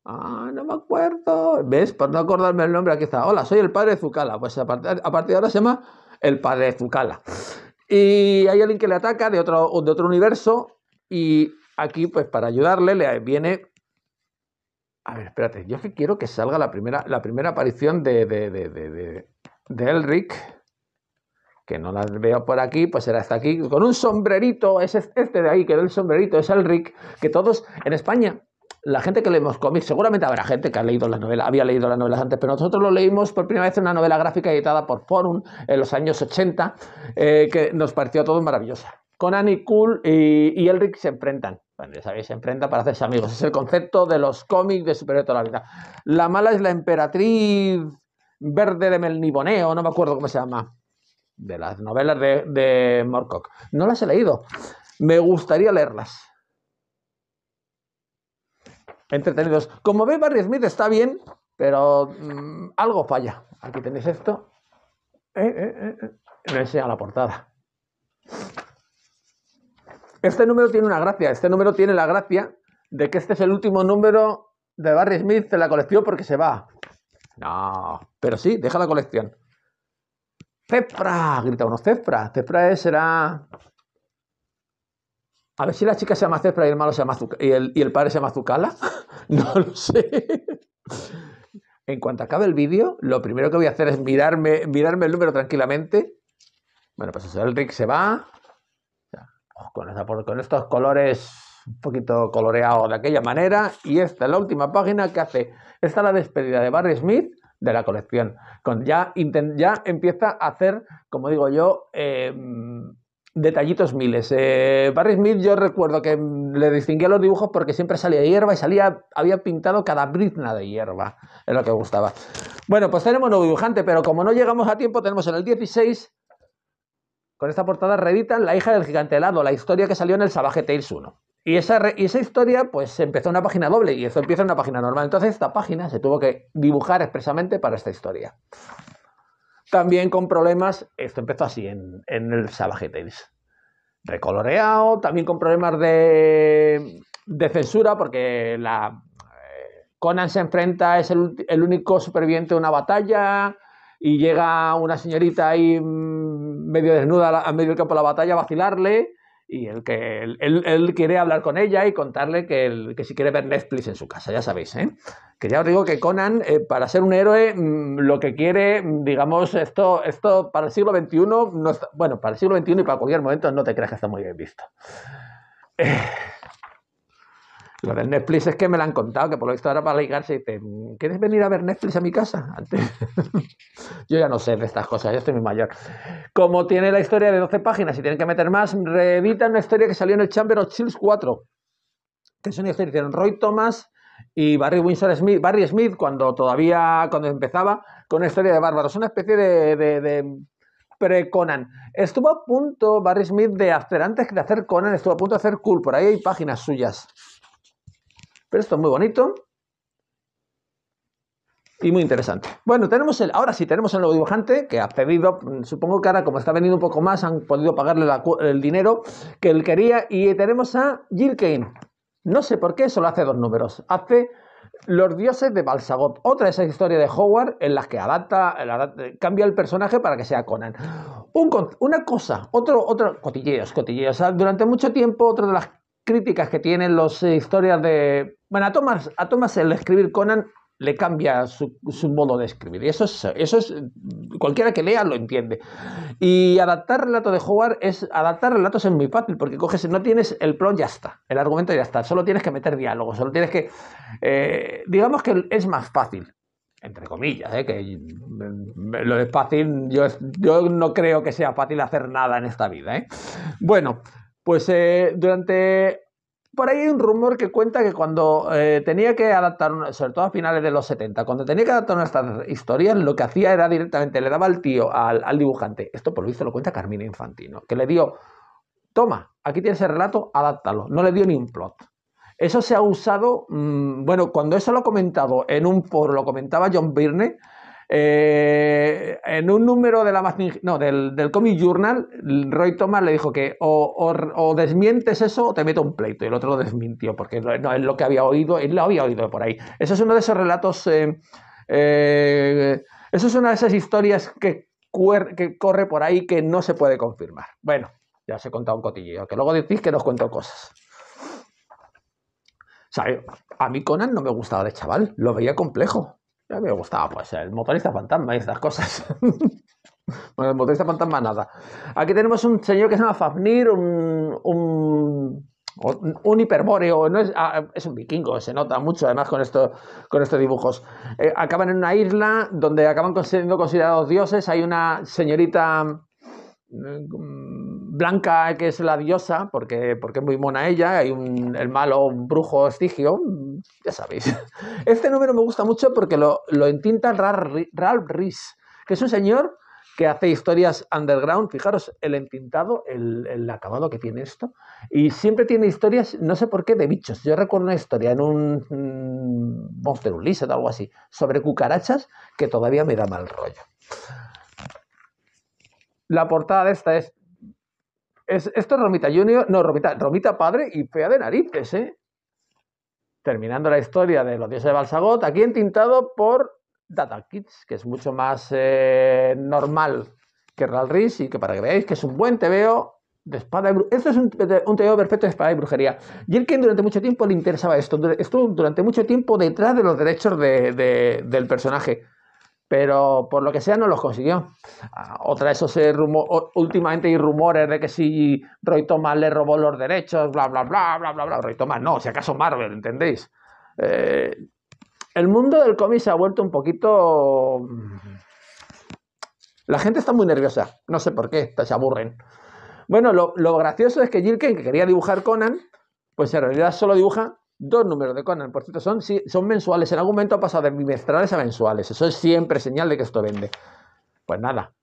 Ah, no me acuerdo. ¿Ves? Por no acordarme el nombre, aquí está. Hola, soy el padre de Zucala. Pues a partir, a partir de ahora se llama el padre de Zucala. Y hay alguien que le ataca de otro, de otro universo y aquí, pues para ayudarle, le viene... A ver, espérate, yo que quiero que salga la primera, la primera aparición de, de, Elric, que no la veo por aquí, pues será hasta aquí, con un sombrerito, es este de ahí, que es el sombrerito, es Elric, que todos en España la gente que leemos cómics, seguramente habrá gente que ha leído la novela, había leído las novelas antes, pero nosotros lo leímos por primera vez en una novela gráfica editada por Forum en los años 80, eh, que nos pareció todo maravillosa. Con Annie Cool y, y Elric se enfrentan. sabéis, se enfrentan para hacerse amigos. Es el concepto de los cómics de superhéroes toda la vida. La mala es la emperatriz verde de Melniboneo, no me acuerdo cómo se llama, de las novelas de, de Morcock. No las he leído. Me gustaría leerlas entretenidos. Como veis, Barry Smith está bien, pero mm, algo falla. Aquí tenéis esto. Eh, eh, eh, no eh, la portada. Este número tiene una gracia. Este número tiene la gracia de que este es el último número de Barry Smith en la colección porque se va. No, pero sí, deja la colección. Cepra, grita uno, Cepra es, será a ver si la chica se llama para y el malo se llama y, el, padre se llama Zucala. No lo sé. En cuanto acabe el vídeo, lo primero que voy a hacer es mirarme, mirarme el número tranquilamente. Bueno, pues el Rick se va. Con, estos colores un poquito coloreados de aquella manera. Y esta es la última página que hace. Esta es la despedida de Barry Smith de la colección. ya, ya empieza a hacer, como digo yo, eh, detallitos miles. Eh, Barry Smith yo recuerdo que le distinguía los dibujos porque siempre salía hierba y salía, había pintado cada brizna de hierba, es lo que gustaba. Bueno, pues tenemos nuevo dibujante, pero como no llegamos a tiempo, tenemos en el 16, con esta portada reeditan La hija del gigante helado, la historia que salió en el Savage Tales 1. Y esa, y esa historia pues empezó en una página doble y eso empieza en una página normal. Entonces esta página se tuvo que dibujar expresamente para esta historia también con problemas, esto empezó así en, el Savage Tales, recoloreado, también con problemas de, censura, porque la, eh, Conan se enfrenta, es el, único superviviente de una batalla, y llega una señorita ahí mm, medio desnuda a medio campo de la batalla a vacilarle, y el que él, quiere hablar con ella y contarle que, que si quiere ver Netflix en su casa, ya sabéis, ¿eh? Que ya os digo que Conan, eh, para ser un héroe, mm, lo que quiere, mm, digamos, esto, esto para el siglo XXI, bueno, para el siglo XXI y para cualquier momento no te creas que está muy bien visto. Eh, lo del Netflix es que me lo han contado, que por lo visto ahora para ligarse y te mm, ¿quieres venir a ver Netflix a mi casa? yo ya no sé de estas cosas, yo estoy muy mayor. Como tiene la historia de 12 páginas y tienen que meter más, reeditan una historia que salió en el Chamber of Chills 4, que es una historia de Roy Thomas y Barry Smith, Barry Smith cuando todavía, cuando empezaba, con una historia de bárbaros, una especie de, de pre-Conan. Estuvo a punto Barry Smith de hacer, antes de hacer Conan, estuvo a punto de hacer Cool, por ahí hay páginas suyas. Pero esto es muy bonito y muy interesante. Bueno, tenemos el, ahora sí tenemos el nuevo dibujante que ha pedido, supongo que ahora como está venido un poco más, han podido pagarle el dinero que él quería y tenemos a Jill Kane. No sé por qué solo hace dos números. Hace Los dioses de Balsagot, otra de esas historias de Howard en las que adapta, cambia el personaje para que sea Conan. una cosa, otro, otro, cotilleos, cotilleos. durante mucho tiempo, otro de las críticas que tienen las eh, historias de... Bueno, a Thomas, a Thomas el escribir Conan le cambia su, modo de escribir. Y eso es, eso cualquiera que lea lo entiende. Y adaptar relato de Howard es, adaptar relatos es muy fácil, porque coges, no tienes el y ya está, el argumento ya está, solo tienes que meter diálogo, solo tienes que, eh, digamos que es más fácil, entre comillas, eh, que mm, lo es fácil, yo, no creo que sea fácil hacer nada en esta vida. ¿eh? Bueno, pues eh, durante... Por ahí hay un rumor que cuenta que cuando eh, tenía que adaptar, sobre todo a finales de los 70, cuando tenía que adaptar nuestras historias, lo que hacía era directamente, le daba al tío, al, dibujante, esto por lo visto lo cuenta Carmina Infantino, que le dio, toma, aquí tienes el relato, adáptalo, no le dio ni un plot. Eso se ha usado, mm, bueno, cuando eso lo ha comentado en un foro, lo comentaba John Byrne, eh, en un número de la no, del, Comic Journal, Roy Thomas le dijo que o, desmientes eso o te meto un pleito. Y el otro lo desmintió, porque no es lo que había oído, él lo había oído por ahí. Eso es uno de esos relatos. Eh, eh, eso es una de esas historias que, corre por ahí que no se puede confirmar. Bueno, ya os he contado un cotilleo, que luego decís que nos os cuento cosas. A mí Conan no me gustaba de chaval, lo veía complejo. A mí me gustaba, pues, el motorista fantasma y estas cosas. bueno, el motorista fantasma nada. Aquí tenemos un señor que se llama Fafnir, un, un un hiperbóreo, ah, es, un vikingo, se nota mucho además con, esto, con estos dibujos. Eh, acaban en una isla donde acaban siendo considerados dioses, hay una señorita mm, Blanca, que es la diosa, porque, porque es muy mona ella, hay un, el malo, un brujo estigio, ya sabéis. Este número me gusta mucho porque lo, lo entinta Ralph Rees, que es un señor que hace historias underground. Fijaros el entintado, el, el, acabado que tiene esto. Y siempre tiene historias, no sé por qué, de bichos. Yo recuerdo una historia en un mm, Monster Unleashed o algo así, sobre cucarachas, que todavía me da mal rollo. La portada de esta es esto es Romita Junior, no, Romita, Romita padre y fea de narices, ¿eh? Terminando la historia de los dioses de Balsagot, aquí entintado por Data Kids, que es mucho más eh, normal que Real y que para que veáis que es un buen tebeo de espada y brujería. Esto es un, un perfecto de espada y brujería. quien durante mucho tiempo le interesaba esto, estuvo durante mucho tiempo detrás de los derechos del personaje pero por lo que sea no los consiguió. Ah, otra de esos eh, rumores. últimamente hay rumores de que si Roy Thomas le robó los derechos, bla, bla, bla, bla, bla, bla, Roy Thomas no, si acaso Marvel, ¿entendéis? Eh, el mundo del cómic se ha vuelto un poquito... Mm, la gente está muy nerviosa, no sé por qué, se aburren. Bueno, lo, lo gracioso es que Jilken, que quería dibujar Conan, pues en realidad solo dibuja Dos números de Conan, por cierto, son, son mensuales. En algún momento ha pasado de bimestrales a mensuales. Eso es siempre señal de que esto vende. Pues nada.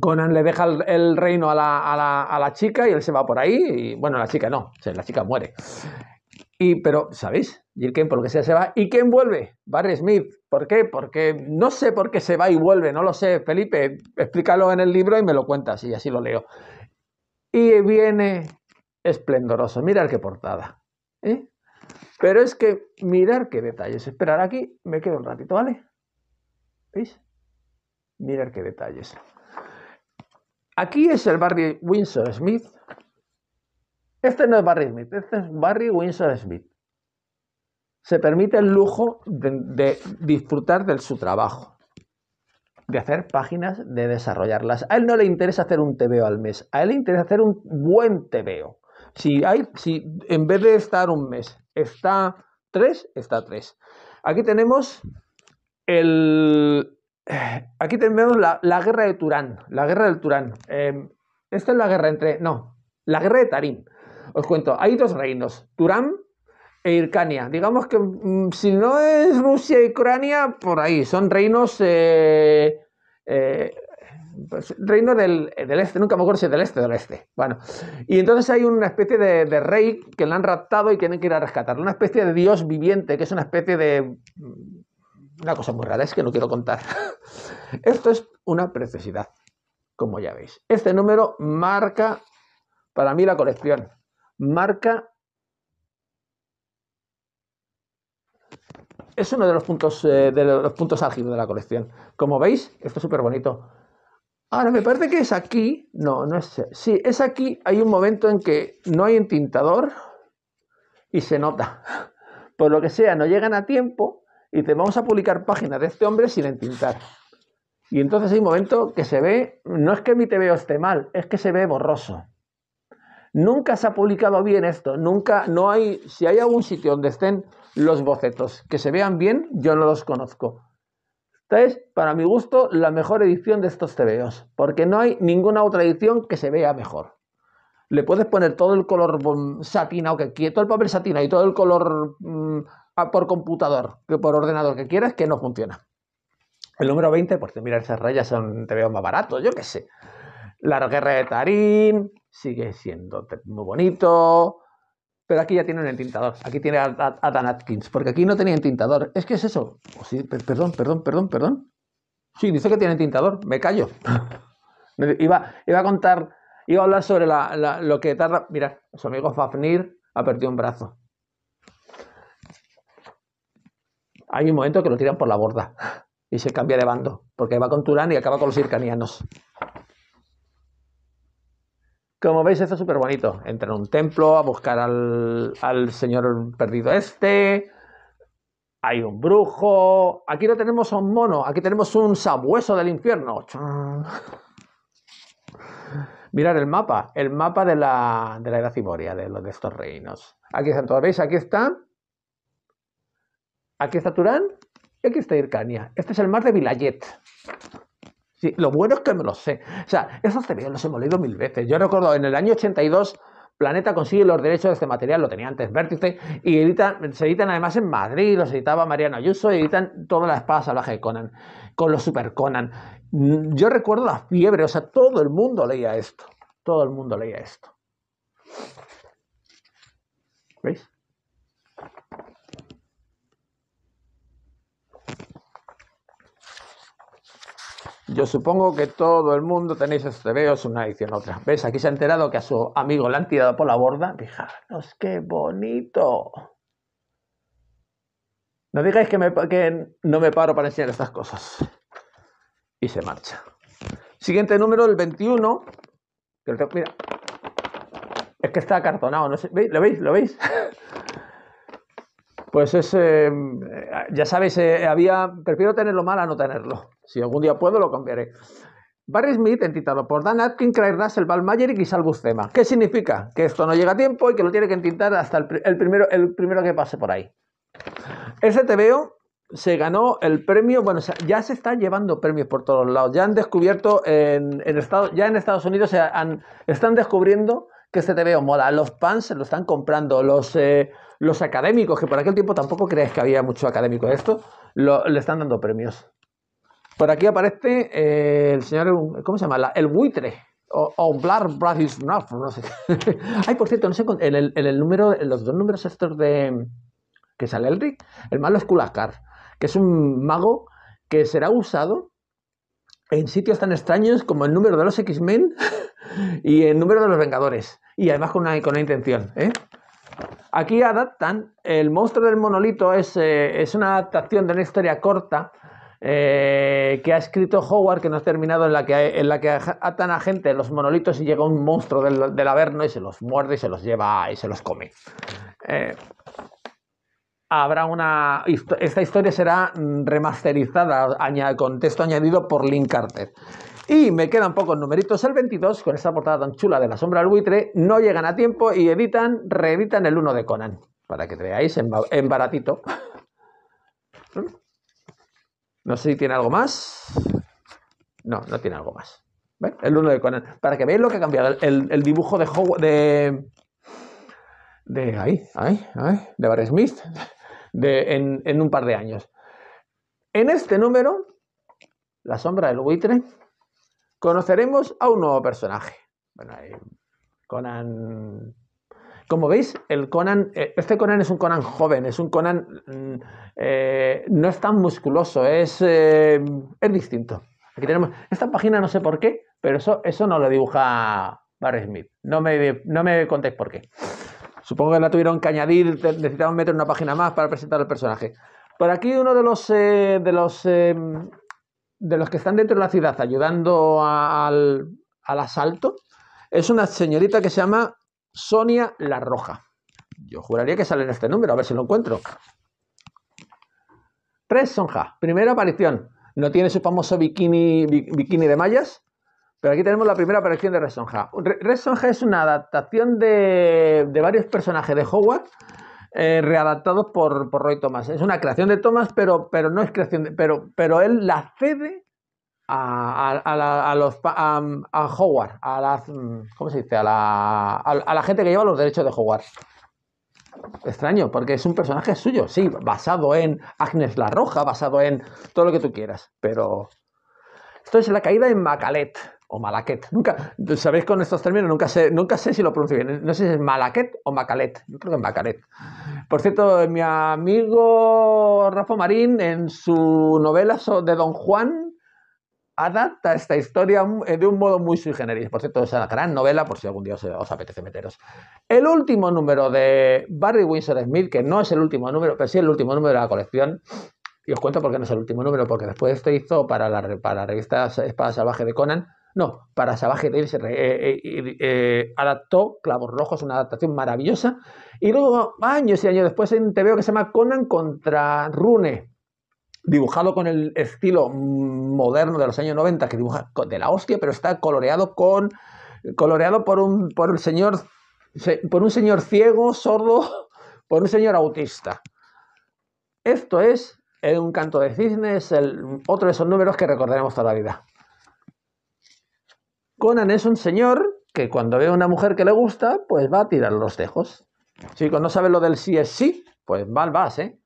Conan le deja el, reino a la, chica y él se va por ahí. Y, bueno, la chica no, la chica muere. Y, pero, ¿sabéis? Y por lo que sea, se va. ¿Y quién vuelve? Barry Smith. ¿Por qué? Porque no sé por qué se va y vuelve, no lo sé, Felipe. Explícalo en el libro y me lo cuentas y así lo leo. Y viene esplendoroso. Mira qué portada. ¿eh? Pero es que mirar qué detalles. Esperar aquí, me quedo un ratito, ¿vale? ¿Veis? Mirar qué detalles. Aquí es el barrio Winsor Smith. Este no es Barry Smith, este es Barry Winsor Smith. Se permite el lujo de, disfrutar de su trabajo, de hacer páginas, de desarrollarlas. A él no le interesa hacer un TVO al mes, a él le interesa hacer un buen TVO. Si, hay, si en vez de estar un mes, está tres, está tres. Aquí tenemos el... Aquí tenemos la, guerra de Turán, la guerra del Turán. Em, esta es la guerra entre... No, la guerra de Tarim. Os cuento, hay dos reinos, Turán e Ircania. Digamos que mm, si no es Rusia y Ucrania, por ahí. Son reinos eh, eh, pues, reino eh, del, este, nunca me acuerdo si del este o del este. Bueno, y entonces hay una especie de, rey que le han raptado y tienen que ir a rescatarlo, una especie de dios viviente, que es una especie de... Mm, una cosa muy rara, es que no quiero contar. Esto es una preciosidad, como ya veis. Este número marca, para mí, la colección. Marca... Es uno de los puntos, eh, de los puntos álgidos de la colección. Como veis, esto es súper bonito Ahora, me parece que es aquí, no, no es, sí, es aquí, hay un momento en que no hay entintador y se nota. Por lo que sea, no llegan a tiempo y te vamos a publicar páginas de este hombre sin entintar. Y entonces hay un momento que se ve, no es que mi TVO esté mal, es que se ve borroso. Nunca se ha publicado bien esto, nunca, no hay, si hay algún sitio donde estén los bocetos que se vean bien, yo no los conozco es, para mi gusto, la mejor edición de estos TVOs, porque no hay ninguna otra edición que se vea mejor. Le puedes poner todo el color o que quieras, todo el papel satina y todo el color mm, por computador, que por ordenador que quieras, que no funciona. El número 20, porque mira, esas rayas son tebeos más baratos, yo qué sé. La guerra de Tarín sigue siendo muy bonito. Pero aquí ya tiene el tintador, Aquí tiene a, Dan Atkins, porque aquí no tenía tintador, Es que es eso. Oh, sí, perdón, perdón, perdón, perdón. Sí, dice que tiene tintador, Me callo. iba, a contar, iba a hablar sobre la, lo que tarda. mira, su amigo Fafnir ha perdido un brazo. Hay un momento que lo tiran por la borda y se cambia de bando, porque va con Turán y acaba con los ircanianos, como veis, esto es súper bonito. Entra en un templo a buscar al, señor perdido este. Hay un brujo. Aquí no tenemos a un mono. Aquí tenemos un sabueso del infierno. Mirar el mapa. El mapa de la, Edad Ciboria, de, de estos reinos. Aquí están todos. ¿Veis? Aquí está. Aquí está Turán. Y aquí está Ircania. Este es el mar de Vilayet lo bueno es que me lo sé. O sea, esos teorías los hemos leído mil veces. Yo recuerdo en el año 82 Planeta consigue los derechos de este material, lo tenía antes Vértice, y editan, se editan además en Madrid, los editaba Mariano Ayuso, editan toda la espada salvaje de Conan, con los Super Conan. Mm, yo recuerdo la fiebre, o sea, todo el mundo leía esto, todo el mundo leía esto. ¿Veis? Yo supongo que todo el mundo tenéis este veo una edición otra. ¿Ves? Aquí se ha enterado que a su amigo le han tirado por la borda. Fijaros qué bonito. No digáis que, no me paro para enseñar estas cosas. Y se marcha. Siguiente número, el 21. mira. Es que está acartonado. No sé, ¿Lo veis? ¿Lo veis? Pues es, eh, eh, ya sabéis, eh, había, prefiero tenerlo mal a no tenerlo. Si algún día puedo, lo cambiaré. Barry Smith, entintado por Dan Atkin, Craig Russell, Val y Sal Buscema. ¿Qué significa? Que esto no llega a tiempo y que lo tiene que entintar hasta el, primero, el primero que pase por ahí. Ese TVO se ganó el premio, bueno, ya se están llevando premios por todos lados. Ya han descubierto, en, en Estados, ya en Estados Unidos se están descubriendo que este TVO mola. Los fans se lo están comprando, los, los académicos, que por aquel tiempo tampoco crees que había mucho académico de esto, le están dando premios. Por aquí aparece eh, el señor, ¿cómo se llama? el buitre, o, o Black no sé. Ay, por cierto, no sé, en el, número, los dos números estos de que sale Elric, el malo es Kulakar, que es un mago que será usado en sitios tan extraños como el número de los X-Men y el número de los Vengadores. Y además con una, con una intención, ¿eh? Aquí adaptan, el monstruo del monolito es, eh, una adaptación de una historia corta eh, que ha escrito Howard, que no ha terminado, en la que, en la que atan a gente los monolitos y llega un monstruo del, del Averno y se los muerde y se los lleva y se los come. Eh, habrá una. Esta historia será remasterizada con texto añadido por Link Carter. Y me quedan pocos numeritos. El 22, con esta portada tan chula de la sombra del buitre, no llegan a tiempo y editan, reeditan el 1 de Conan. Para que te veáis en, baratito. No sé si tiene algo más. No, no tiene algo más. El 1 de Conan. Para que veáis lo que ha cambiado. El, dibujo de, de. De ahí, ahí, De Barry Smith. en un par de años. En este número, La sombra del buitre, conoceremos a un nuevo personaje. Bueno, eh, Conan. Como veis, el Conan, eh, este Conan es un Conan joven, es un Conan mm, eh, no es tan musculoso, es, es distinto. Aquí tenemos esta página, no sé por qué, pero eso, eso no lo dibuja Barry Smith. No me, no me contéis por qué. Supongo que la tuvieron que añadir, necesitamos meter una página más para presentar el personaje. Por aquí uno de los, de los de los que están dentro de la ciudad ayudando al, al asalto es una señorita que se llama Sonia La Roja. Yo juraría que sale en este número, a ver si lo encuentro. Tres Sonja, primera aparición. No tiene su famoso bikini, bikini de mallas, pero aquí tenemos la primera aparición de Red Sonja. Red Sonja es una adaptación de, de varios personajes de Howard eh, readaptados por, por, Roy Thomas. Es una creación de Thomas, pero, pero no es creación Pero, pero él la cede a, a, los, a, Howard, a ¿Cómo se dice? A la, gente que lleva los derechos de Howard extraño, porque es un personaje suyo, sí, basado en Agnes la Roja, basado en todo lo que tú quieras, pero esto es la caída en Macalet o Malaquet. Nunca, sabéis con estos términos, nunca sé, nunca sé si lo pronuncio bien. No sé si es Malaquet o Macalet. Yo creo que es Macalet. Por cierto, mi amigo Rafa Marín, en su novela de Don Juan, adapta esta historia eh, de un modo muy sui generis. Por cierto, es una gran novela, por si algún día os, apetece meteros. El último número de Barry Winsor Smith, que no es el último número, pero sí el último número de la colección, y os cuento por qué no es el último número, porque después esto hizo para la, para la revista Espada Salvaje de Conan, no, para sabaje se eh, eh, eh, eh, adaptó Clavos Rojos, una adaptación maravillosa. Y luego, años y años después, hay un que se llama Conan contra Rune, dibujado con el estilo moderno de los años 90, que dibuja de la hostia, pero está coloreado con coloreado por un por el señor por un señor ciego, sordo, por un señor autista. Esto es un canto de cisnes el, otro de esos números que recordaremos toda la vida. Conan es un señor que cuando ve a una mujer que le gusta, pues va a tirar los tejos. Si no sabe lo del sí es sí, pues mal vas, ¿eh?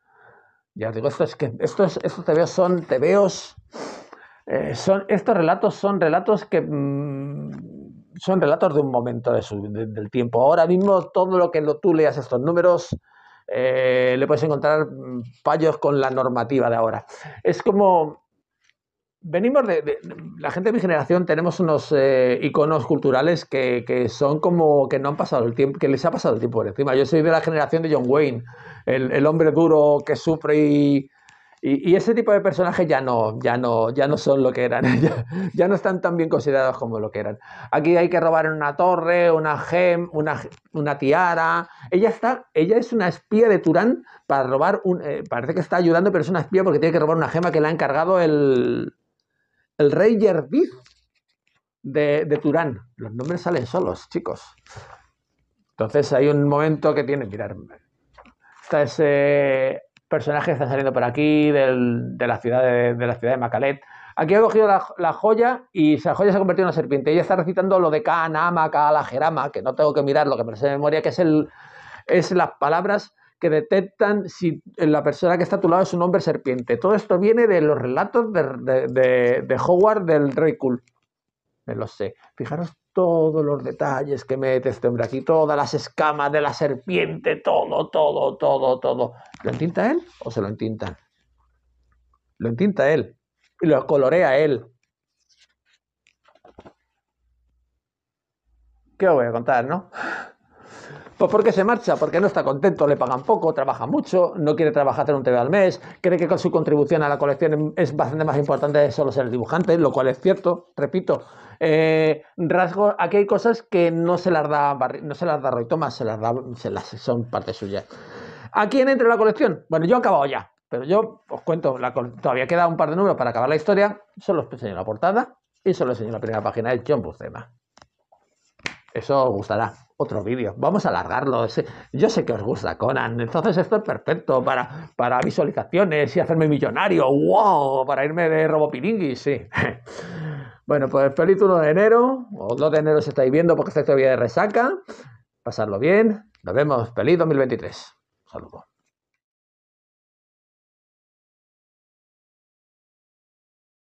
Ya os digo, esto es que estos, te tebeos son te eh, son, estos relatos son relatos que mm, son relatos de un momento del tiempo. Ahora mismo todo lo que lo, tú leas estos números eh, le puedes encontrar mm, fallos con la normativa de ahora. Es como venimos de, La gente de mi generación tenemos unos eh, iconos culturales que, son como que no han pasado el tiempo, que les ha pasado el tiempo por encima. Yo soy de la generación de John Wayne, el, hombre duro que sufre y, y, ese tipo de personajes ya no, ya no, ya no son lo que eran, ya, no están tan bien considerados como lo que eran. Aquí hay que robar una torre, una gem, una, una tiara. Ella está, ella es una espía de Turán para robar un, eh, parece que está ayudando, pero es una espía porque tiene que robar una gema que le ha encargado el el rey Yerviz de, Turán. Los nombres salen solos, chicos. Entonces hay un momento que tiene, mirar, está ese personaje que está saliendo por aquí de, la ciudad de, la ciudad de Macalet. Aquí ha cogido la, joya y esa joya se ha convertido en una serpiente. Ella está recitando lo de Kanama, la Jerama, que no tengo que mirar lo que me parece de memoria, que es, el, es las palabras que detectan si la persona que está a tu lado es un hombre serpiente. Todo esto viene de los relatos de, Howard del Rey Cool. Me lo sé. Fijaros todos los detalles que mete este hombre aquí, todas las escamas de la serpiente, todo, todo, todo, todo. ¿Lo entinta él o se lo entintan? Lo entinta él y lo colorea él. ¿Qué os voy a contar, no? Pues porque se marcha, porque no está contento, le pagan poco, trabaja mucho, no quiere trabajar en un TV al mes, cree que con su contribución a la colección es bastante más importante solo ser dibujante, lo cual es cierto, repito. Eh, aquí hay cosas que no se las da no se las da Roy Thomas, se las da, son parte suya. ¿A quién entra la colección? Bueno, yo he acabado ya, pero yo os cuento, todavía queda un par de números para acabar la historia, solo os enseño la portada y solo os enseño la primera página de John Buscema. Eso os gustará otro vídeo. Vamos a alargarlo. Yo sé que os gusta Conan, entonces esto es perfecto para, para visualizaciones y hacerme millonario. ¡Wow! Para irme de Robopiringui, sí. Bueno, pues feliz 1 de enero. O 2 de enero se estáis viendo porque estáis todavía de resaca. pasadlo bien. Nos vemos. Feliz 2023. Saludos.